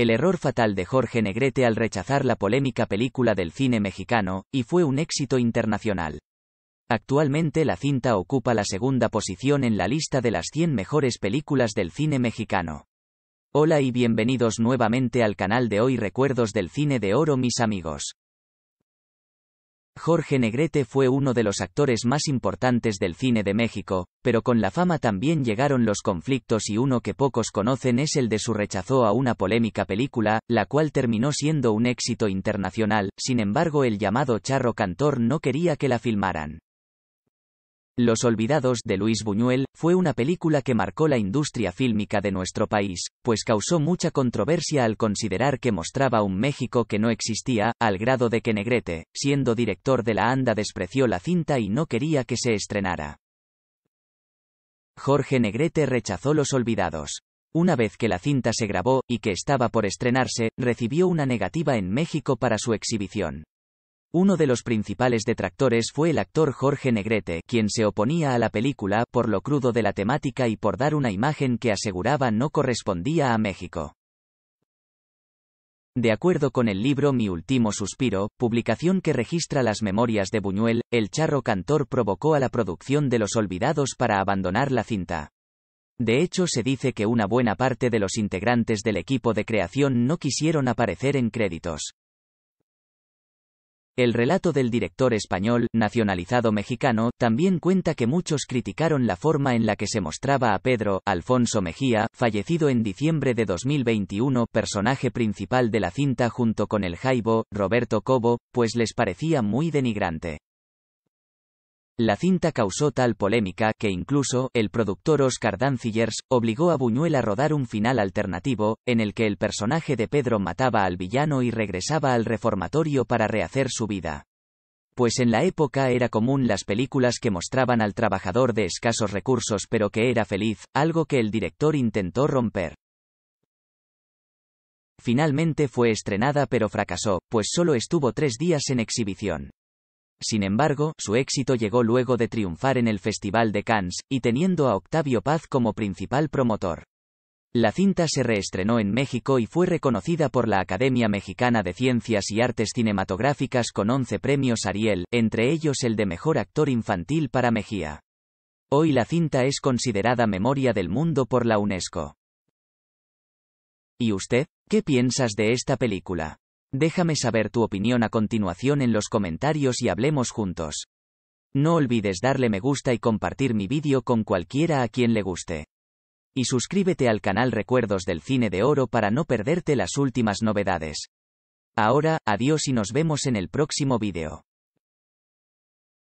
el error fatal de Jorge Negrete al rechazar la polémica película del cine mexicano, y fue un éxito internacional. Actualmente la cinta ocupa la segunda posición en la lista de las 100 mejores películas del cine mexicano. Hola y bienvenidos nuevamente al canal de hoy Recuerdos del Cine de Oro mis amigos. Jorge Negrete fue uno de los actores más importantes del cine de México, pero con la fama también llegaron los conflictos y uno que pocos conocen es el de su rechazo a una polémica película, la cual terminó siendo un éxito internacional, sin embargo el llamado Charro Cantor no quería que la filmaran. Los Olvidados de Luis Buñuel fue una película que marcó la industria fílmica de nuestro país, pues causó mucha controversia al considerar que mostraba un México que no existía, al grado de que Negrete, siendo director de la ANDA, despreció la cinta y no quería que se estrenara. Jorge Negrete rechazó Los Olvidados. Una vez que la cinta se grabó, y que estaba por estrenarse, recibió una negativa en México para su exhibición. Uno de los principales detractores fue el actor Jorge Negrete, quien se oponía a la película por lo crudo de la temática y por dar una imagen que aseguraba no correspondía a México. De acuerdo con el libro Mi último suspiro, publicación que registra las memorias de Buñuel, el charro cantor provocó a la producción de Los Olvidados para abandonar la cinta. De hecho, se dice que una buena parte de los integrantes del equipo de creación no quisieron aparecer en créditos. El relato del director español, nacionalizado mexicano, también cuenta que muchos criticaron la forma en la que se mostraba a Pedro, Alfonso Mejía, fallecido en diciembre de 2021, personaje principal de la cinta junto con el Jaibo, Roberto Cobo, pues les parecía muy denigrante. La cinta causó tal polémica que incluso el productor Oscar Dancillers obligó a Buñuel a rodar un final alternativo, en el que el personaje de Pedro mataba al villano y regresaba al reformatorio para rehacer su vida pues en la época era común las películas que mostraban al trabajador de escasos recursos pero que era feliz, algo que el director intentó romper. Finalmente fue estrenada pero fracasó, pues solo estuvo tres días en exhibición. Sin embargo, su éxito llegó luego de triunfar en el Festival de Cannes, y teniendo a Octavio Paz como principal promotor. La cinta se reestrenó en México y fue reconocida por la Academia Mexicana de Ciencias y Artes Cinematográficas con 11 premios Ariel, entre ellos el de Mejor Actor Infantil para Mejía. Hoy la cinta es considerada Memoria del Mundo por la UNESCO. ¿Y usted? ¿Qué piensas de esta película? Déjame saber tu opinión a continuación en los comentarios y hablemos juntos. No olvides darle me gusta y compartir mi vídeo con cualquiera a quien le guste. Y suscríbete al canal Recuerdos del Cine de Oro para no perderte las últimas novedades. Ahora, adiós y nos vemos en el próximo vídeo.